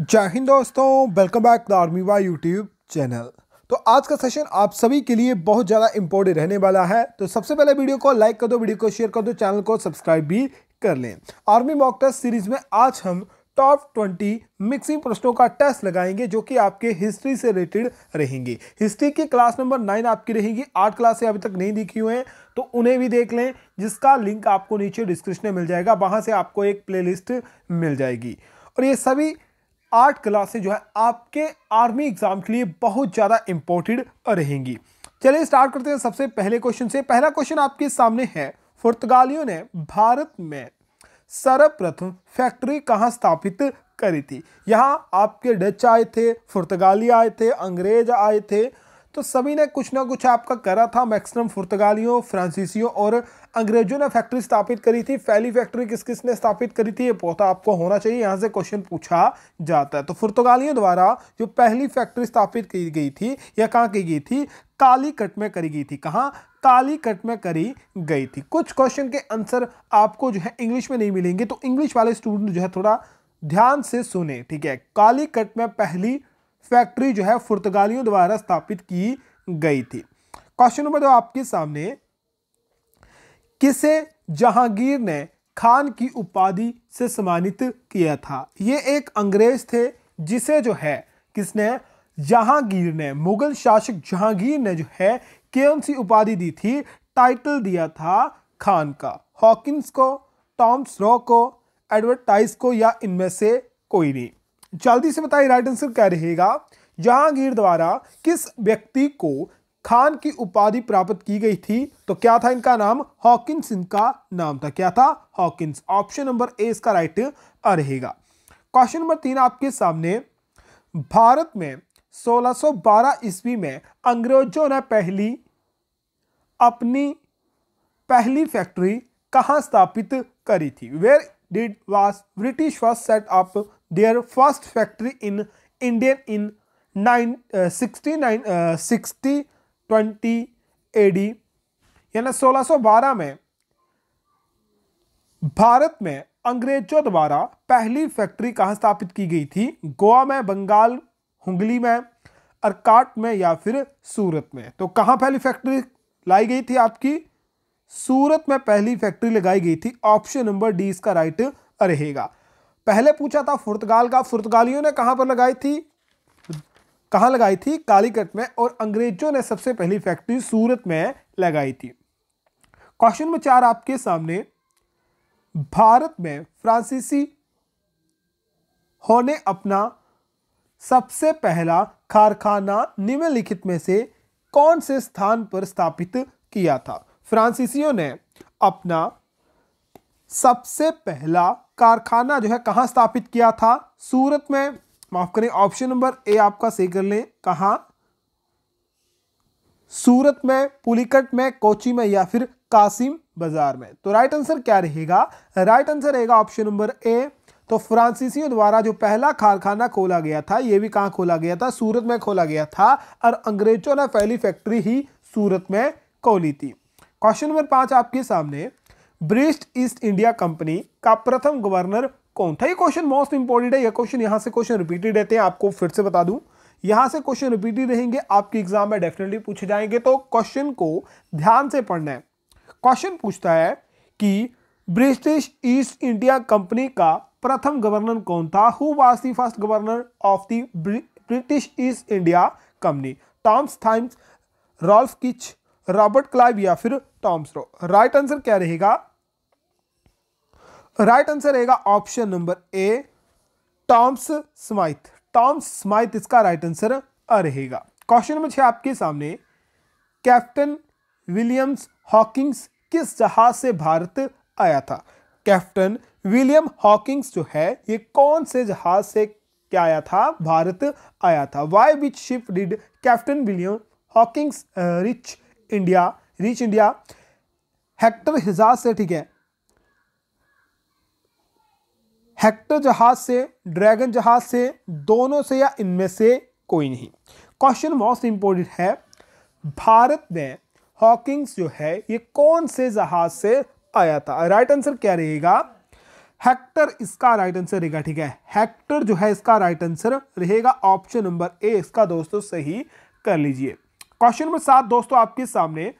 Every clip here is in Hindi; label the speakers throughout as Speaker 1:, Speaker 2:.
Speaker 1: जय हिंद दोस्तों welcome back the army Y YouTube channel तो आज का सेशन आप सभी के लिए बहुत ज़्यादा इम्पोर्टेंट रहने वाला है तो सबसे पहले वीडियो को लाइक कर दो वीडियो को शेयर कर दो चैनल को सब्सक्राइब भी कर लें आर्मी मॉक टेस्ट सीरीज में आज हम टॉप ट्वेंटी मिक्सिंग प्रश्नों का टेस्ट लगाएंगे जो कि आपके हिस्ट्री से रिलेटेड रहेंगे हिस्ट्री की क्लास नंबर नाइन आपकी रहेगी आठ क्लासें अभी तक नहीं दिखी हुए हैं तो उन्हें भी देख लें जिसका लिंक आपको नीचे डिस्क्रिप्शन में मिल जाएगा वहाँ से आपको एक प्ले मिल जाएगी और ये सभी आर्ट क्लासेज जो है आपके आर्मी एग्ज़ाम के लिए बहुत ज़्यादा इंपॉर्टेंट रहेंगी चलिए स्टार्ट करते हैं सबसे पहले क्वेश्चन से पहला क्वेश्चन आपके सामने है पुर्तगालियों ने भारत में सर्वप्रथम फैक्ट्री कहाँ स्थापित करी थी यहाँ आपके डच आए थे पुर्तगाली आए थे अंग्रेज आए थे तो सभी ने कुछ ना कुछ आपका करा था मैक्सिमम पुर्तगालियों फ्रांसीसियों और अंग्रेजों ने फैक्ट्री स्थापित करी थी फैली फैक्ट्री किस किसने स्थापित करी थी ये पौधा आपको होना चाहिए यहाँ से क्वेश्चन पूछा जाता है तो पुर्तगालियों द्वारा जो पहली फैक्ट्री स्थापित की गई थी या कहाँ की गई थी काली कट में करी गई थी कहाँ काली कट में करी गई थी कुछ क्वेश्चन के आंसर आपको जो है इंग्लिश में नहीं मिलेंगे तो इंग्लिश वाले स्टूडेंट जो है थोड़ा ध्यान से सुने ठीक है काली कट में पहली फैक्ट्री जो है पुर्तगालियों द्वारा स्थापित की गई थी क्वेश्चन नंबर दो आपके सामने किसे जहांगीर ने खान की उपाधि से सम्मानित किया था ये एक अंग्रेज थे जिसे जो है किसने जहांगीर ने मुगल शासक जहांगीर ने जो है कौन सी उपाधि दी थी टाइटल दिया था खान का हॉकिंस को टॉम्स रॉ को एडवर्टाइज को या इनमें से कोई नहीं जल्दी से बताइए राइट आंसर क्या रहेगा जहांगीर द्वारा किस व्यक्ति को खान की उपाधि प्राप्त की गई थी तो क्या था इनका नाम हॉकिंस इनका नाम था क्या था हॉकिंस ऑप्शन नंबर ए इसका राइट रहेगा क्वेश्चन नंबर तीन आपके सामने भारत में 1612 ईस्वी में अंग्रेजों ने पहली अपनी पहली फैक्ट्री कहाँ स्थापित करी थी where did was British was set up their first factory in Indian in nine sixty nine sixty twenty AD यानी 1612 में भारत में अंग्रेजों द्वारा पहली फैक्ट्री कहाँ स्थापित की गई थी गोवा में बंगाल हुगली में अरकाट में या फिर सूरत में तो कहाँ पहली फैक्ट्री लाई गई थी आपकी सूरत में पहली फैक्ट्री लगाई गई थी ऑप्शन नंबर डी इसका राइट रहेगा पहले पूछा था फुर्तगाल का फुर्तगालियों ने कहाँ पर लगाई थी कहाँ लगाई थी कालीकट में और अंग्रेजों ने सबसे पहली फैक्ट्री सूरत में लगाई थी क्वेश्चन नंबर चार आपके सामने भारत में फ्रांसीसी होने अपना सबसे पहला कारखाना निम्नलिखित में से कौन से स्थान पर स्थापित किया था फ्रांसीसियों ने अपना सबसे पहला कारखाना जो है कहाँ स्थापित किया था सूरत में माफ करें ऑप्शन नंबर ए आपका सही कर लें कहा सूरत में पुलिकट में कोची में या फिर कासिम बाजार में तो राइट आंसर क्या रहेगा राइट आंसर रहेगा ऑप्शन नंबर ए तो फ्रांसीसियों द्वारा जो पहला कारखाना खोला गया था यह भी कहां खोला गया था सूरत में खोला गया था और अंग्रेजों ने पहली फैक्ट्री ही सूरत में खोली थी क्वेश्चन नंबर पांच आपके सामने ब्रिस्ट ईस्ट इंडिया कंपनी का प्रथम गवर्नर कौन था ये क्वेश्चन मोस्ट इंपॉर्टेंट है यह क्वेश्चन यहाँ से क्वेश्चन रिपीटेड रहते हैं आपको फिर से बता दूं यहाँ से क्वेश्चन रिपीटेड रहेंगे आपके एग्जाम में डेफिनेटली पूछे जाएंगे तो क्वेश्चन को ध्यान से पढ़ना है क्वेश्चन पूछता है कि ब्रिटिश ईस्ट इंडिया कंपनी का प्रथम गवर्नर कौन था who was the first governor of the British East India company Thomas थाइम्स रॉल्फ किच रॉबर्ट क्लाइव या फिर टॉम्स रो राइट आंसर क्या रहेगा राइट आंसर रहेगा option number A Thomas Smythe Thomas Smythe इसका राइट आंसर रहेगा क्वेश्चन नंबर छह आपके सामने कैप्टन विलियम्स हॉकिंग्स किस जहाज से भारत आया था कैप्टन विलियम हॉकिंग्स जो है ये कौन से जहाज से क्या आया था भारत आया था why which ship did captain William Hawkins reach India reach India Hector हिजाज से ठीक है हेक्टर जहाज से ड्रैगन जहाज से दोनों से या इनमें से कोई नहीं क्वेश्चन मोस्ट इम्पोर्टेंट है भारत ने हॉकिंग्स जो है ये कौन से जहाज से आया था राइट आंसर क्या रहेगा हेक्टर इसका राइट आंसर रहेगा ठीक है हेक्टर जो है इसका राइट आंसर रहेगा ऑप्शन नंबर ए इसका दोस्तों सही कर लीजिए क्वेश्चन नंबर सात दोस्तों आपके सामने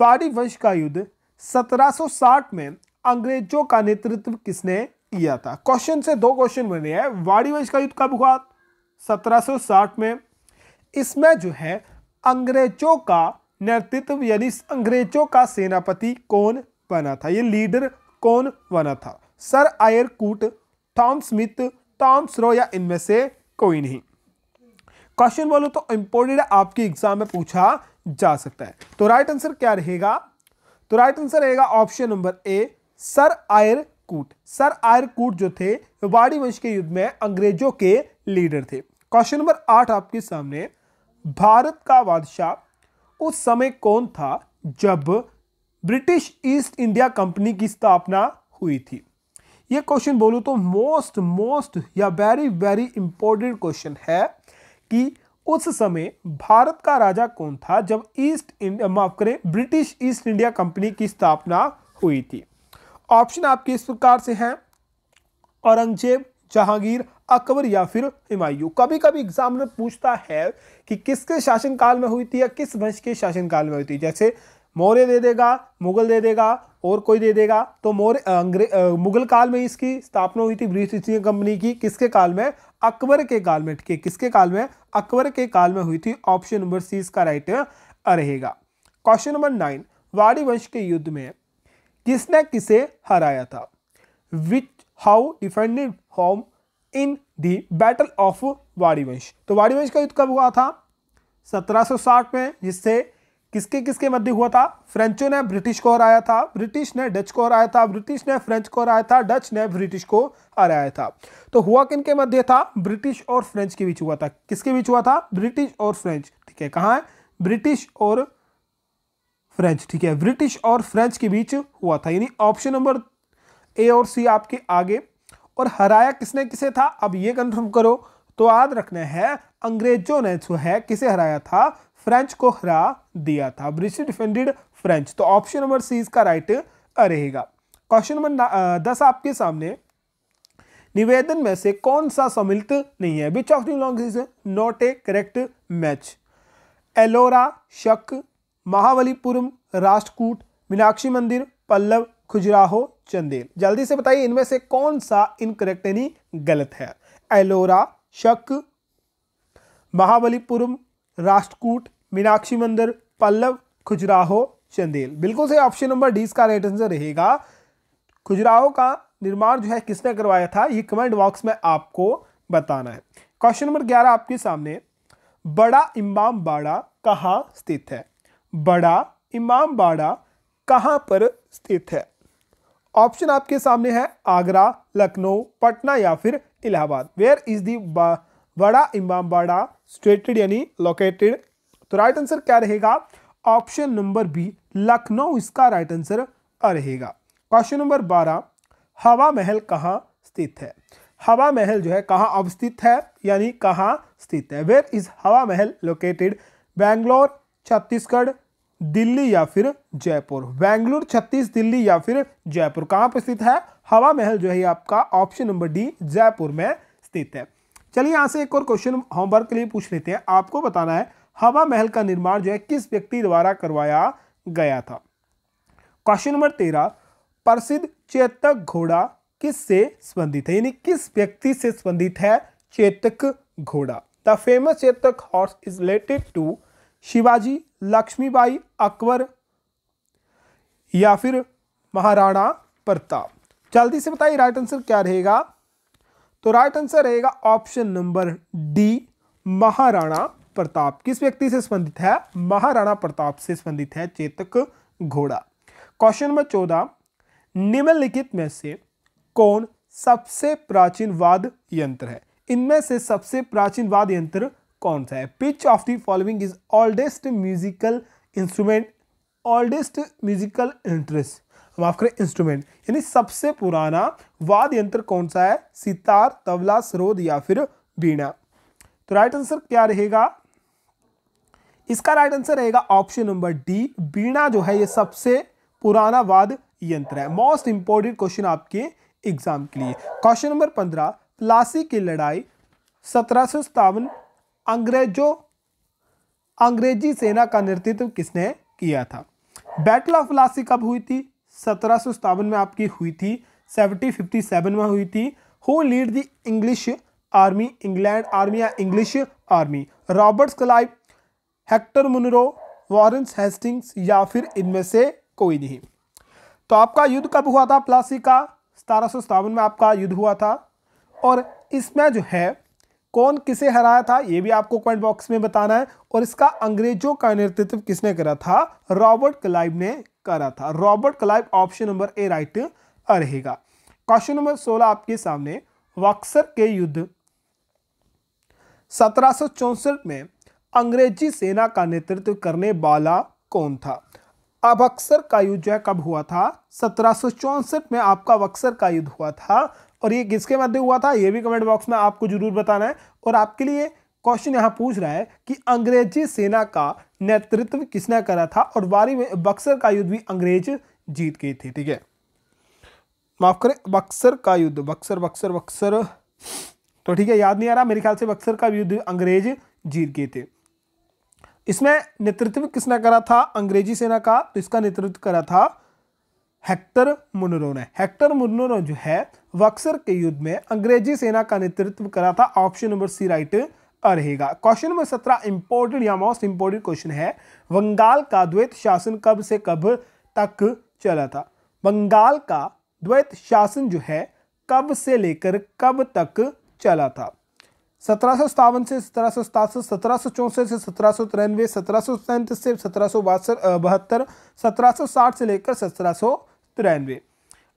Speaker 1: वाड़ी वंश का युद्ध 1760 में अंग्रेजों का नेतृत्व किसने किया था क्वेश्चन से दो क्वेश्चन बने हैं वाड़ीवंश का युद्ध कब हुआ 1760 में इसमें जो है अंग्रेजों का नेतृत्व यानी अंग्रेजों का सेनापति कौन बना था ये लीडर कौन बना था सर आयर कूट टॉम स्मिथ टॉम स्रो या इनमें से कोई नहीं क्वेश्चन बोलो तो इंपोर्टेंट आपके एग्जाम में पूछा जा सकता है तो राइट आंसर क्या रहेगा तो राइट आंसर रहेगा option number A sir Eyre Coote sir Eyre कूट जो थे वाड़ी वंश के युद्ध में अंग्रेजों के लीडर थे क्वेश्चन नंबर आठ आपके सामने भारत का बादशाह उस समय कौन था जब ब्रिटिश ईस्ट इंडिया कंपनी की स्थापना हुई थी ये क्वेश्चन बोलूँ तो मोस्ट मोस्ट या वेरी वेरी इंपॉर्टेंट क्वेश्चन है कि उस समय भारत का राजा कौन था जब ईस्ट इंडिया माफ करें ब्रिटिश ईस्ट इंडिया कंपनी की स्थापना हुई थी ऑप्शन आपके इस प्रकार से हैं औरंगजेब जहांगीर अकबर या फिर हुमायूं कभी कभी एग्जामिनर पूछता है कि किसके शासनकाल में हुई थी या किस वंश के शासनकाल में हुई थी जैसे मौर्य दे देगा मुगल दे देगा और कोई दे देगा तो मौर्य अंग्रे मुगल काल में इसकी स्थापना हुई थी ब्रिटिश ईस्ट इंडिया कंपनी की किसके काल में अकबर के काल में है किसके काल में अकबर के काल में हुई थी ऑप्शन नंबर सी इसका राइट रहेगा क्वेश्चन नंबर नाइन वाड़ी वंश के युद्ध में किसने किसे हराया था which how defended whom in the battle of वाड़ीवंश तो वाड़ीवंश का युद्ध कब हुआ था 1760 में जिससे किसके किसके मध्य हुआ था फ्रेंचों ने ब्रिटिश को हराया था ब्रिटिश ने डच को हराया था ब्रिटिश ने फ्रेंच को हराया था डच ने ब्रिटिश को हराया था तो हुआ किन के मध्य था ब्रिटिश और फ्रेंच के बीच हुआ था किसके बीच हुआ था ब्रिटिश और फ्रेंच ठीक है कहाँ है ब्रिटिश और फ्रेंच ठीक है ब्रिटिश और फ्रेंच के बीच हुआ था यानी ऑप्शन नंबर ए और सी आपके आगे और हराया किसने किसे था अब ये कंफर्म करो तो याद रखना है अंग्रेजों ने जो है किसे हराया था फ्रेंच को हरा दिया था ब्रिटिश डिफेंडेड फ्रेंच तो ऑप्शन नंबर सी इसका राइट रहेगा क्वेश्चन नंबर दस आपके सामने निवेदन में से कौन सा सम्मिलित नहीं है which of new long is not a correct match Ellora Shaka Mahabalipuram Rashtrakuta Meenakshi मंदिर पल्लव खुजराहो चंदेल जल्दी से बताइए इनमें से कौन सा इनकरेक्ट यानी गलत है एलोरा शक महाबलीपुरम राष्ट्रकूट मीनाक्षी मंदिर पल्लव खुजराहो चंदेल बिल्कुल सही ऑप्शन नंबर डी इसका राइट आंसर रहेगा खुजराहो का निर्माण जो है किसने करवाया था ये कमेंट बॉक्स में आपको बताना है क्वेश्चन नंबर ग्यारह आपके सामने बड़ा इमाम बाड़ा कहाँ स्थित है बड़ा इमाम बाड़ा कहाँ पर स्थित है ऑप्शन आपके सामने है आगरा लखनऊ पटना या फिर इलाहाबाद वेयर इज दी बड़ा इमाम बाड़ा स्टेटेड यानी लोकेटेड तो राइट आंसर क्या रहेगा ऑप्शन नंबर बी लखनऊ इसका राइट आंसर रहेगा क्वेश्चन नंबर बारह हवा महल कहाँ स्थित है हवा महल जो है कहाँ अवस्थित है यानी कहाँ स्थित है वेयर इज हवा महल लोकेटेड बैंगलोर छत्तीसगढ़ दिल्ली या फिर जयपुर बेंगलुरु छत्तीस दिल्ली या फिर जयपुर कहाँ पर स्थित है हवा महल जो है आपका ऑप्शन नंबर डी जयपुर में स्थित है चलिए यहाँ से एक और क्वेश्चन होमवर्क के लिए पूछ लेते हैं आपको बताना है हवा महल का निर्माण जो है किस व्यक्ति द्वारा करवाया गया था क्वेश्चन नंबर तेरह प्रसिद्ध चेतक घोड़ा किस से संबंधित है यानी किस व्यक्ति से संबंधित है चेतक घोड़ा the famous Chetak horse is related to Shivaji Laxmibai Akbar या फिर महाराणा प्रताप जल्दी से बताइए राइट आंसर क्या रहेगा तो राइट आंसर रहेगा option number D Maharana Pratap किस व्यक्ति से संबंधित है महाराणा प्रताप से संबंधित है चेतक घोड़ा क्वेश्चन नंबर चौदह निम्नलिखित में से कौन सबसे प्राचीन वाद यंत्र है इनमें से सबसे प्राचीन वाद यंत्र कौन सा है which of the following is oldest musical instrument oldest musical interest माफ करें इंस्ट्रूमेंट यानी सबसे पुराना वाद यंत्र कौन सा है सितार तबला सरोद या फिर बीणा तो राइट आंसर क्या रहेगा इसका राइट आंसर रहेगा ऑप्शन नंबर डी बीणा जो है ये सबसे पुराना वाद यंत्र है मोस्ट इंपॉर्टेंट क्वेश्चन आपके एग्जाम के लिए क्वेश्चन नंबर पंद्रह प्लासी की लड़ाई सत्रह अंग्रेजों अंग्रेजी सेना का नेतृत्व किसने किया था बैटल ऑफ लासी कब हुई थी सत्रह में आपकी हुई थी सेवनटीन फिफ्टी सेवन में हुई थी who led the English army England army या English army Roberts Clive Hector Munro Warren Hastings या फिर इनमें से कोई नहीं तो आपका युद्ध कब हुआ था प्लासी का सतारह में आपका युद्ध हुआ था और इसमें जो है कौन किसे हराया था ये भी आपको कमेंट बॉक्स में बताना है और इसका अंग्रेजों का नेतृत्व किसने करा था रॉबर्ट क्लाइव ने करा था Robert Clive option number A right रहेगा क्वेश्चन नंबर सोलह आपके सामने वक्सर के युद्ध सत्रह में अंग्रेजी सेना का नेतृत्व करने वाला कौन था अब अक्सर का युद्ध जो है कब हुआ था सत्रह में आपका वक्सर का युद्ध हुआ था और ये किसके मध्य हुआ था ये भी कमेंट बॉक्स में आपको जरूर बताना है और आपके लिए क्वेश्चन यहाँ पूछ रहा है कि अंग्रेजी सेना का नेतृत्व किसने करा था और वारी में बक्सर का युद्ध भी अंग्रेज जीत गए थे ठीक है माफ करें बक्सर का युद्ध बक्सर बक्सर बक्सर तो ठीक है याद नहीं आ रहा मेरे ख्याल से बक्सर का युद्ध अंग्रेज जीत गए थे इसमें नेतृत्व किसने करा था अंग्रेजी सेना का तो इसका नेतृत्व करा था हेक्टर मुनरो ने हेक्टर मुनरो जो है वक्सर के युद्ध में अंग्रेजी सेना का नेतृत्व करा था ऑप्शन नंबर सी राइट रहेगा क्वेश्चन नंबर सत्रह इंपोर्टेंट या मोस्ट इंपोर्टेंट क्वेश्चन है बंगाल का द्वैत शासन कब से कब तक चला था बंगाल का द्वैत शासन जो है कब से लेकर कब तक चला था सत्रह सौ से सत्रह सौ सतासठ सत्रह सौ चौंसठ से सत्रह सौ तिरानवे सत्रह सौ सैंतीस से सत्रह सौ बहत्तर सत्रह सौ साठ से लेकर सत्रह सौ तिरानवे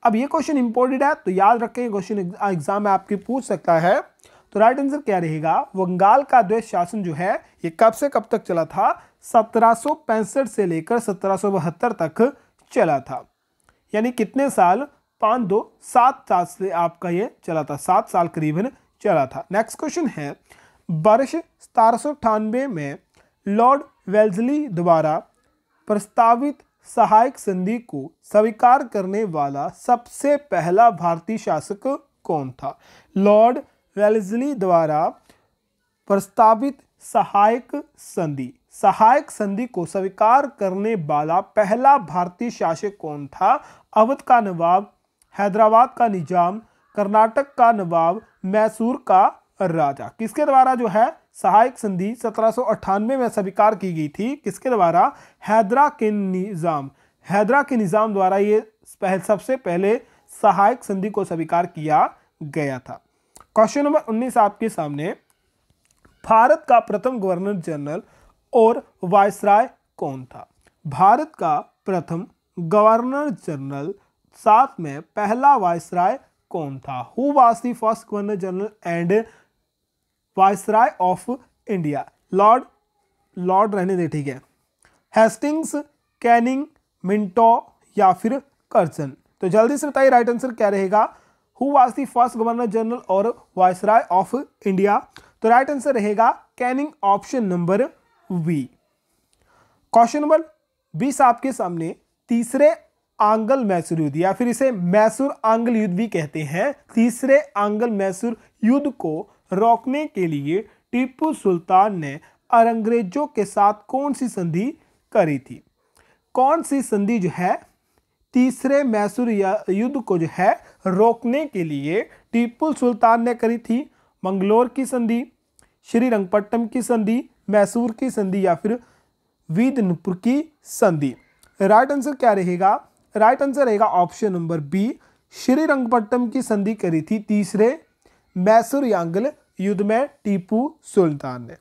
Speaker 1: अब ये क्वेश्चन इंपॉर्टेंट है तो याद रखें ये क्वेश्चन एग्जाम में आपके पूछ सकता है तो राइट आंसर क्या रहेगा बंगाल का द्वैत शासन जो है ये कब से कब तक चला था सत्रह से लेकर सत्रह तक चला था यानी कितने साल पाँच दो सात साल से आपका ये चला था सात साल करीबन चला था नेक्स्ट क्वेश्चन है वर्ष सतारह में लॉर्ड वेल्जली द्वारा प्रस्तावित सहायक संधि को स्वीकार करने वाला सबसे पहला भारतीय शासक कौन था लॉर्ड वेल्जली द्वारा प्रस्तावित सहायक संधि सहायक संधि को स्वीकार करने वाला पहला भारतीय शासक कौन था अवध का नवाब हैदराबाद का निजाम कर्नाटक का नवाब मैसूर का राजा किसके द्वारा जो है सहायक संधि सत्रह में स्वीकार की गई थी किसके द्वारा हैदरा के निज़ाम हैदरा के निज़ाम द्वारा ये पहल सबसे पहले सहायक संधि को स्वीकार किया गया था क्वेश्चन नंबर 19 आपके सामने भारत का प्रथम गवर्नर जनरल और वायसराय कौन था भारत का प्रथम गवर्नर जनरल साथ में पहला वायसराय कौन था who was the first governor general and viceroy of India lord lord रहने दे ठीक है हेस्टिंग्स कैनिंग मिंटो या फिर कर्जन तो जल्दी से बताइए राइट आंसर क्या रहेगा who was the first governor general और वायसराय ऑफ इंडिया तो राइट आंसर रहेगा Canning option number B question number बीस आपके सामने तीसरे आंगल मैसूर युद्ध या फिर इसे मैसूर आंगल युद्ध भी कहते हैं तीसरे आंगल मैसूर युद्ध को रोकने के लिए टीपू सुल्तान ने अंग्रेजों के साथ कौन सी संधि करी थी कौन सी संधि जो है तीसरे मैसूर युद्ध को जो है रोकने के लिए टीपू सुल्तान ने करी थी मंगलोर की संधि श्रीरंगपट्टम की संधि मैसूर की संधि या फिर वीदनपुर की संधि राइट आंसर क्या रहेगा राइट आंसर रहेगा ऑप्शन नंबर बी श्रीरंगपट्टम की संधि करी थी तीसरे मैसूर यांगल युद्ध में टीपू सुल्तान ने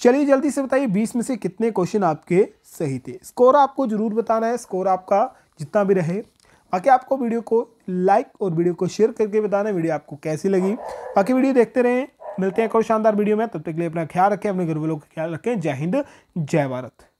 Speaker 1: चलिए जल्दी से बताइए बीस में से कितने क्वेश्चन आपके सही थे स्कोर आपको जरूर बताना है स्कोर आपका जितना भी रहे बाकी आपको वीडियो को लाइक और वीडियो को शेयर करके बताना वीडियो आपको कैसी लगी बाकी वीडियो देखते रहें मिलते हैं एक और शानदार वीडियो में तब तक के लिए अपना ख्याल रखें अपने घर वालों का ख्याल रखें जय हिंद जय भारत